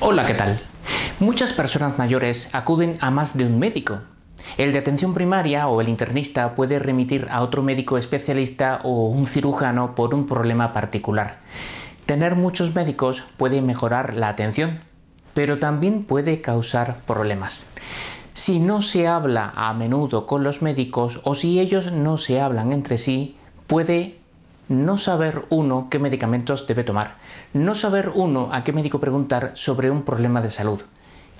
Hola, ¿qué tal? Muchas personas mayores acuden a más de un médico. El de atención primaria o el internista puede remitir a otro médico especialista o un cirujano por un problema particular. Tener muchos médicos puede mejorar la atención, pero también puede causar problemas. Si no se habla a menudo con los médicos o si ellos no se hablan entre sí, puede no saber uno qué medicamentos debe tomar, no saber uno a qué médico preguntar sobre un problema de salud,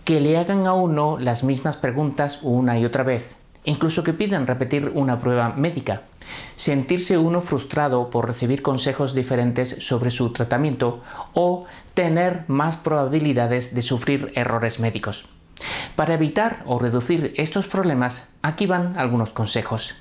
que le hagan a uno las mismas preguntas una y otra vez, incluso que pidan repetir una prueba médica, sentirse uno frustrado por recibir consejos diferentes sobre su tratamiento o tener más probabilidades de sufrir errores médicos. Para evitar o reducir estos problemas, aquí van algunos consejos.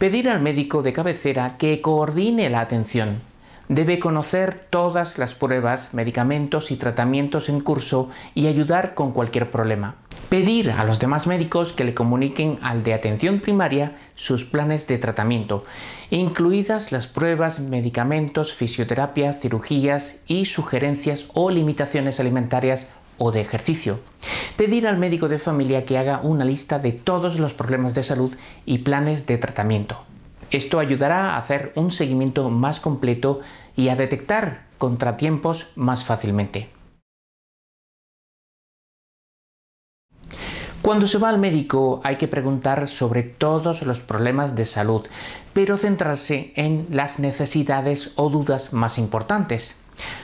Pedir al médico de cabecera que coordine la atención. Debe conocer todas las pruebas, medicamentos y tratamientos en curso y ayudar con cualquier problema. Pedir a los demás médicos que le comuniquen al de atención primaria sus planes de tratamiento, incluidas las pruebas, medicamentos, fisioterapia, cirugías y sugerencias o limitaciones alimentarias o de ejercicio pedir al médico de familia que haga una lista de todos los problemas de salud y planes de tratamiento. Esto ayudará a hacer un seguimiento más completo y a detectar contratiempos más fácilmente. Cuando se va al médico hay que preguntar sobre todos los problemas de salud, pero centrarse en las necesidades o dudas más importantes.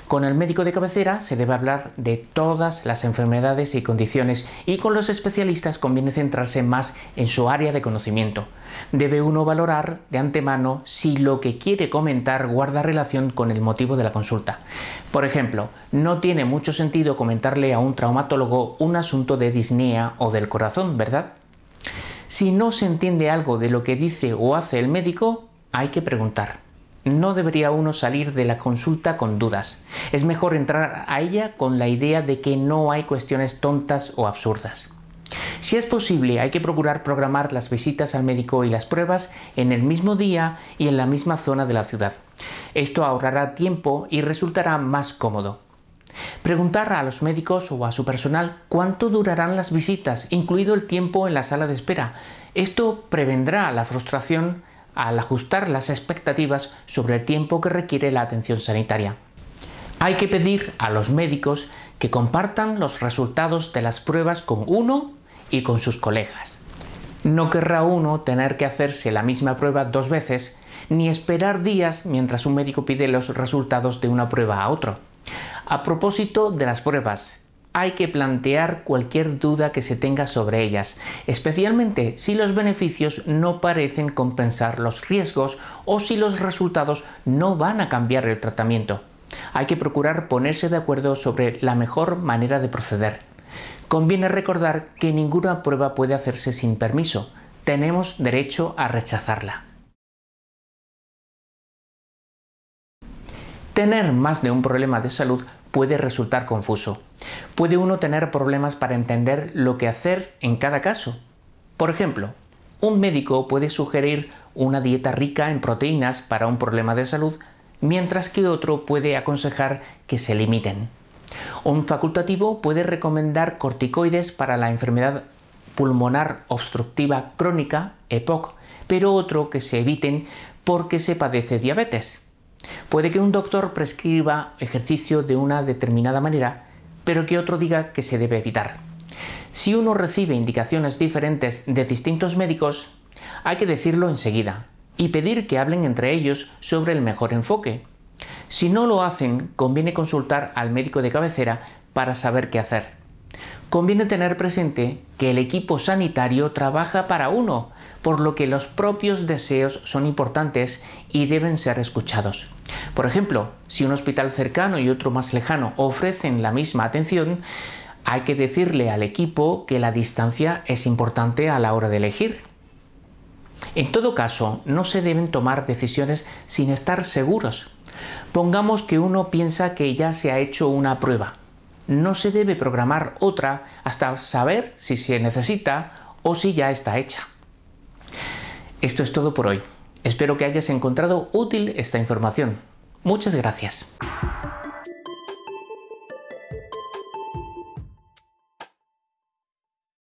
Con el médico de cabecera se debe hablar de todas las enfermedades y condiciones y con los especialistas conviene centrarse más en su área de conocimiento. Debe uno valorar de antemano si lo que quiere comentar guarda relación con el motivo de la consulta. Por ejemplo, no tiene mucho sentido comentarle a un traumatólogo un asunto de disnea o del corazón, ¿verdad? Si no se entiende algo de lo que dice o hace el médico, hay que preguntar no debería uno salir de la consulta con dudas. Es mejor entrar a ella con la idea de que no hay cuestiones tontas o absurdas. Si es posible, hay que procurar programar las visitas al médico y las pruebas en el mismo día y en la misma zona de la ciudad. Esto ahorrará tiempo y resultará más cómodo. Preguntar a los médicos o a su personal cuánto durarán las visitas, incluido el tiempo en la sala de espera. Esto prevendrá la frustración al ajustar las expectativas sobre el tiempo que requiere la atención sanitaria. Hay que pedir a los médicos que compartan los resultados de las pruebas con uno y con sus colegas. No querrá uno tener que hacerse la misma prueba dos veces, ni esperar días mientras un médico pide los resultados de una prueba a otro. A propósito de las pruebas, hay que plantear cualquier duda que se tenga sobre ellas, especialmente si los beneficios no parecen compensar los riesgos o si los resultados no van a cambiar el tratamiento. Hay que procurar ponerse de acuerdo sobre la mejor manera de proceder. Conviene recordar que ninguna prueba puede hacerse sin permiso. Tenemos derecho a rechazarla. Tener más de un problema de salud puede resultar confuso. Puede uno tener problemas para entender lo que hacer en cada caso. Por ejemplo, un médico puede sugerir una dieta rica en proteínas para un problema de salud, mientras que otro puede aconsejar que se limiten. Un facultativo puede recomendar corticoides para la enfermedad pulmonar obstructiva crónica, EPOC, pero otro que se eviten porque se padece diabetes. Puede que un doctor prescriba ejercicio de una determinada manera, pero que otro diga que se debe evitar. Si uno recibe indicaciones diferentes de distintos médicos, hay que decirlo enseguida y pedir que hablen entre ellos sobre el mejor enfoque. Si no lo hacen, conviene consultar al médico de cabecera para saber qué hacer. Conviene tener presente que el equipo sanitario trabaja para uno, por lo que los propios deseos son importantes y deben ser escuchados. Por ejemplo, si un hospital cercano y otro más lejano ofrecen la misma atención, hay que decirle al equipo que la distancia es importante a la hora de elegir. En todo caso, no se deben tomar decisiones sin estar seguros. Pongamos que uno piensa que ya se ha hecho una prueba. No se debe programar otra hasta saber si se necesita o si ya está hecha. Esto es todo por hoy. Espero que hayas encontrado útil esta información. Muchas gracias.